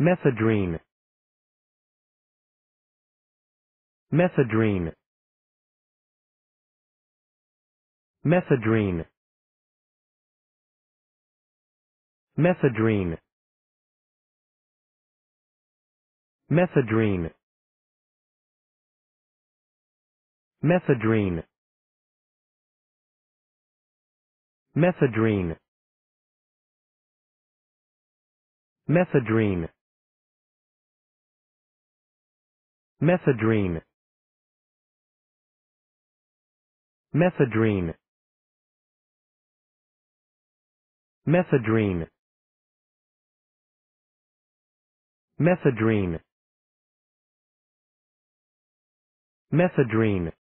Methadrine. Methadrine. Methadrine. Methadrine. Methadrine. Methadrine. Methadrine. Methadrine. Methadrine. Methadrine. Methadrine. Methadrine. Methadrine.